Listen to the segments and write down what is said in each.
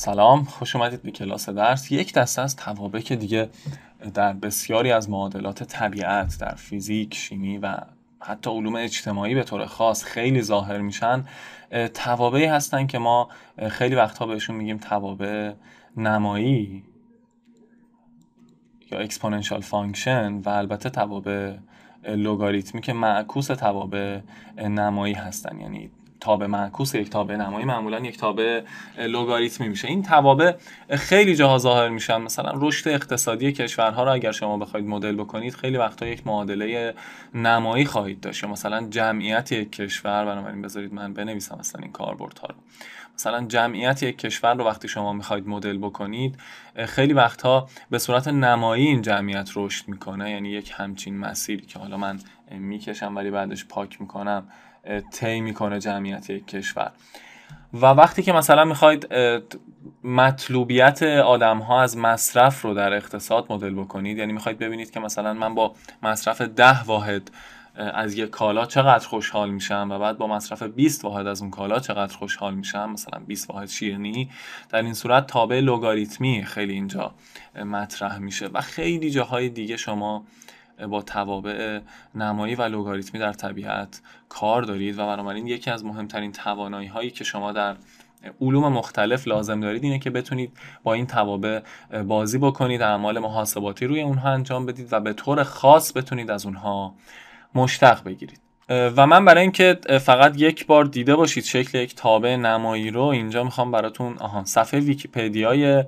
سلام خوش اومدید به کلاس درس یک دسته از توابع دیگه در بسیاری از معادلات طبیعت در فیزیک شیمی و حتی علوم اجتماعی به طور خاص خیلی ظاهر میشن توابعی هستن که ما خیلی وقتها بهشون میگیم توابع نمایی یا اکسپوننشال فانکشن و البته توابع لوگاریتمی که معکوس توابع نمایی هستن یعنی تابه معکوس یک تابه نمایی معمولا یک تابه لگاریتمی میشه این توابع خیلی جاها ظاهر میشن مثلا رشد اقتصادی کشورها رو اگر شما بخواید مدل بکنید خیلی وقتا یک معادله نمایی خواهید داشت یا مثلا جمعیت یک کشور بنابراین بذارید من بنویسم مثلا این کاربردها رو مثلا جمعیت یک کشور رو وقتی شما میخواید مدل بکنید خیلی وقتها به صورت نمایی این جمعیت رشد میکنه یعنی یک همچین مسیری که حالا من میکشم ولی بعدش پاک میکنم طی میکنه جمعیت یک کشور و وقتی که مثلا میخواید مطلوبیت آدم ها از مصرف رو در اقتصاد مدل بکنید یعنی میخواید ببینید که مثلا من با مصرف ده واحد از یک کالا چقدر خوشحال میشم و بعد با مصرف 20 واحد از اون کالا چقدر خوشحال میشم مثلا 20 واحد شیرنی در این صورت تابع لگاریتمی خیلی اینجا مطرح میشه و خیلی جاهای دیگه شما با توابع نمایی و لوگاریتمی در طبیعت کار دارید و بنابراین یکی از مهمترین توانایی هایی که شما در علوم مختلف لازم دارید اینه که بتونید با این توابع بازی بکنید اعمال محاسباتی روی اونها انجام بدید و به طور خاص بتونید از اونها مشتق بگیرید و من برای اینکه فقط یک بار دیده باشید شکل یک تابع نمایی رو اینجا میخوام براتون آها صفحه ویکیپدیای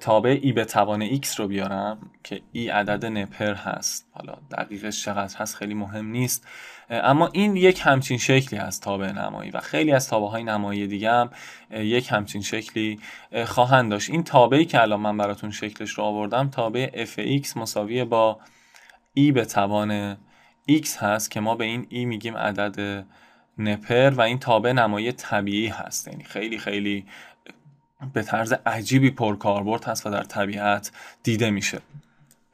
تابع ای به توان x رو بیارم که ای عدد نپر هست حالا دقیقش چقدر هست خیلی مهم نیست اما این یک همچین شکلی از تابع نمایی و خیلی از تابع های نمایی دیگه هم یک همچین شکلی خواهند داشت این تابعی که الان من براتون شکلش رو آوردم تابع fx مساوی با ای به توان x هست که ما به این ای میگیم عدد نپر و این تابع نمایی طبیعی هست یعنی خیلی خیلی به طرز عجیبی پرکاربرد هست و در طبیعت دیده میشه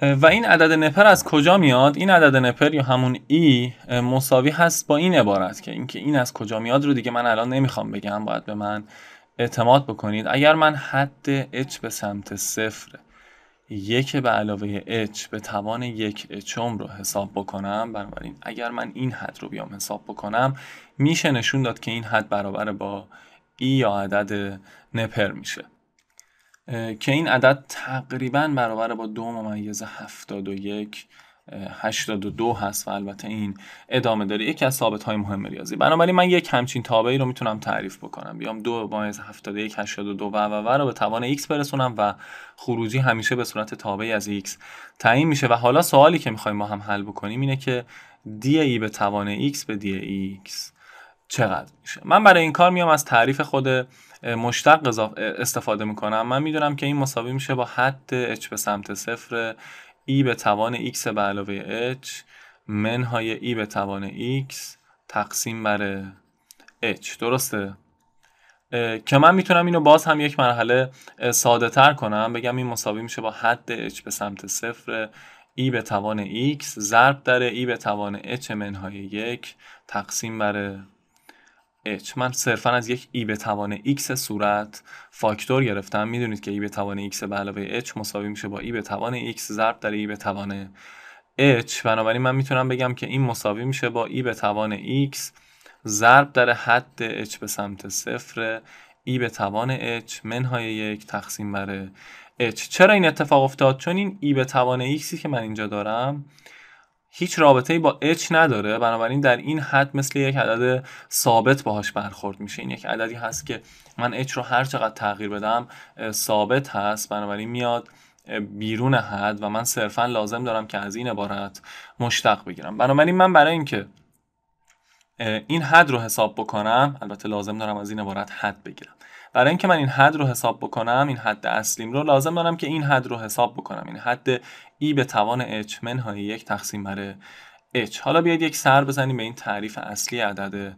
و این عدد نپر از کجا میاد این عدد نپر یا همون ای مساوی هست با این عبارت که اینکه این از کجا میاد رو دیگه من الان نمیخوام بگم باید به من اعتماد بکنید اگر من حد h به سمت صفره یک به علاوه h به توان یک اچم رو حساب بکنم بنابراین اگر من این حد رو بیام حساب بکنم میشه نشون داد که این حد برابر با ای e یا عدد نپر میشه که این عدد تقریبا برابر با دو ممیز هفتاد و یک 82 هست و البته این ادامه داره یکی از ثابت های مهم ریاضی بنابراین من یک همچین تابعی رو میتونم تعریف بکنم بیام دو مایز 71 82 و و و رو به توان x برسونم و خروجی همیشه به صورت تابعی از x تعیین میشه و حالا سوالی که میخوایم ما هم حل بکنیم اینه که دی ای به توان x به دی x چقدر میشه من برای این کار میام از تعریف خود مشتق استفاده میکنم من میدونم که این مساوی میشه با حد h به سمت صفر ای به توان x به علاوه h منهای ای به توان x تقسیم بر h درسته که من میتونم اینو باز هم یک مرحله ساده تر کنم بگم این مساوی میشه با حد h به سمت صفر ای به توان x ضرب در ای به توان h منهای یک تقسیم بر H من صرفا از یک ای به توان x صورت فاکتور گرفتم میدونید که ای به توان x به علاوه h مساوی میشه با ای به توان x ضرب در ای به توان h بنابراین من میتونم بگم که این مساوی میشه با ای به توان x ضرب در حد h به سمت صفر ای به توان h منهای یک تقسیم بر h چرا این اتفاق افتاد چون این ای به توان x که من اینجا دارم هیچ رابطه با اچ نداره بنابراین در این حد مثل یک عدد ثابت باهاش برخورد میشه این یک عددی هست که من H رو هر چقدر تغییر بدم ثابت هست بنابراین میاد بیرون حد و من صرفا لازم دارم که از این عبارت مشتق بگیرم بنابراین من برای اینکه این حد رو حساب بکنم البته لازم دارم از این عبارت حد بگیرم برای اینکه من این حد رو حساب بکنم این حد اصلیم رو لازم دارم که این حد رو حساب بکنم این یعنی حد ای e به توان h منهای یک تقسیم بر h حالا بیاید یک سر بزنیم به این تعریف اصلی عدد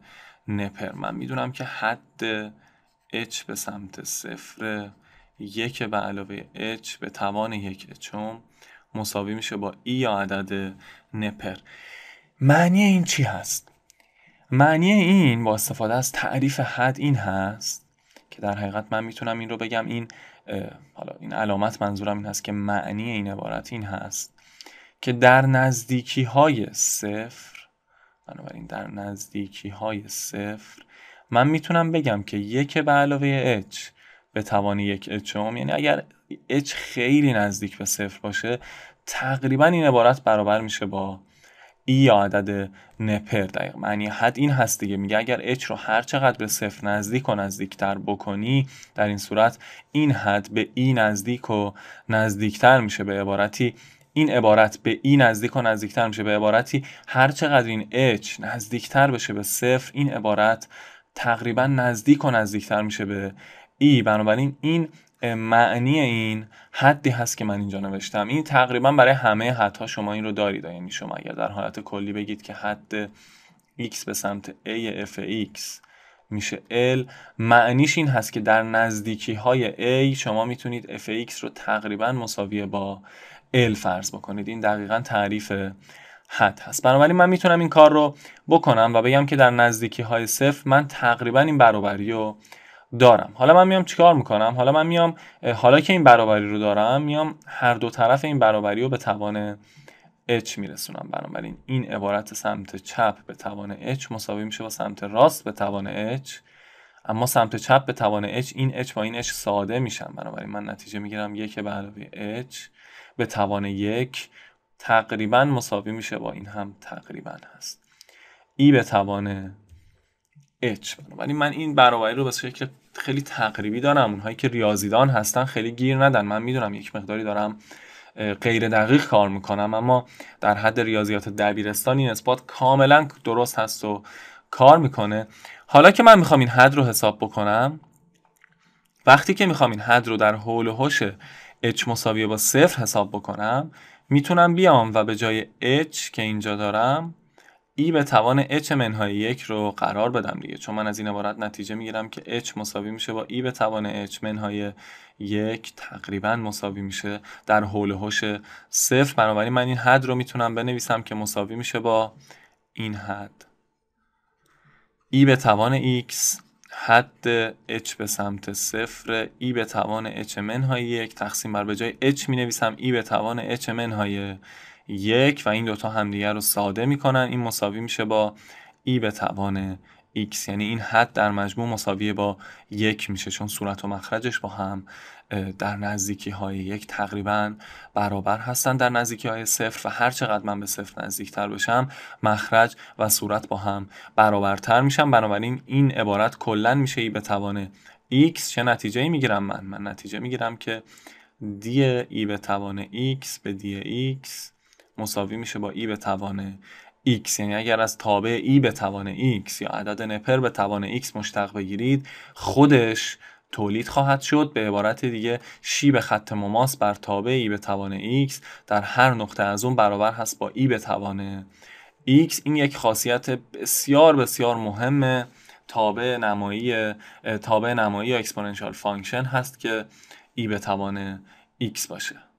نپر من میدونم که حد h به سمت صفر یک به علاوه h به توان یک چون مساوی میشه با ای e یا عدد نپر معنی این چی هست؟ معنی این با استفاده از تعریف حد این هست که در حقیقت من میتونم این رو بگم این حالا این علامت منظورم این هست که معنی این عبارت این هست که در نزدیکی های صفر بنابراین در نزدیکی های صفر من میتونم بگم که یک به علاوه اچ به توانی یک اچ یعنی اگر اچ خیلی نزدیک به صفر باشه تقریبا این عبارت برابر میشه با ای عدد نپر دقیق معنی حد این هست دیگه میگه اگر اچ رو هر چقدر به صفر نزدیک و نزدیکتر بکنی در این صورت این حد به ای نزدیک و نزدیکتر میشه به عبارتی این عبارت به ای نزدیک و نزدیکتر میشه به عبارتی هر چقدر این اچ نزدیکتر بشه به صفر این عبارت تقریبا نزدیک و نزدیکتر میشه به ای بنابراین این معنی این حدی هست که من اینجا نوشتم این تقریبا برای همه حدها شما این رو دارید یعنی شما اگر در حالت کلی بگید که حد x به سمت a Fx x میشه L معنیش این هست که در نزدیکی های A شما میتونید Fx رو تقریبا مساوی با L فرض بکنید این دقیقا تعریف حد هست بنابراین من میتونم این کار رو بکنم و بگم که در نزدیکی های صفر من تقریبا این برابری رو دارم حالا من میام چیکار میکنم حالا من میام حالا که این برابری رو دارم میام هر دو طرف این برابری رو به توان h میرسونم بنابراین این عبارت سمت چپ به توان h مساوی میشه با سمت راست به توان h اما سمت چپ به توان h این h با این h ساده میشن بنابراین من نتیجه میگیرم یک به علاوه h به توان یک تقریبا مساوی میشه با این هم تقریبا هست ای به توان H بنابراین من این برابری رو به شکل خیلی تقریبی دارم اونهایی که ریاضیدان هستن خیلی گیر ندن من میدونم یک مقداری دارم غیر دقیق کار میکنم اما در حد ریاضیات دبیرستان این اثبات کاملا درست هست و کار میکنه حالا که من میخوام این حد رو حساب بکنم وقتی که میخوام این حد رو در حول و حوش اچ مساویه با صفر حساب بکنم میتونم بیام و به جای h که اینجا دارم ای به توان h منهای یک رو قرار بدم دیگه چون من از این عبارت نتیجه میگیرم که h مساوی میشه با ای به توان h منهای یک تقریبا مساوی میشه در حول هوش صفر بنابراین من این حد رو میتونم بنویسم که مساوی میشه با این حد ای به توان x حد h به سمت صفر ای به توان h منهای یک تقسیم بر به جای h می نویسم ای به توان h منهای یک و این دوتا همدیگر رو ساده میکنن این مساوی میشه با ای به توان x یعنی این حد در مجموع مساوی با یک میشه چون صورت و مخرجش با هم در نزدیکی های یک تقریبا برابر هستن در نزدیکی های صفر و هر چقدر من به صفر نزدیکتر بشم مخرج و صورت با هم برابرتر میشن بنابراین این عبارت کلا میشه ای به توان x چه نتیجه ای میگیرم من من نتیجه میگیرم که دی ای به توان x به دی x مساوی میشه با ای به توان x یعنی اگر از تابع ای به توان x یا عدد نپر به توان x مشتق بگیرید خودش تولید خواهد شد به عبارت دیگه شیب خط مماس بر تابع ای به توان x در هر نقطه از اون برابر هست با ای به توان x این یک خاصیت بسیار بسیار مهمه تابع نمایی تابع نمایی یا اکسپوننشال فانکشن هست که ای به توان x باشه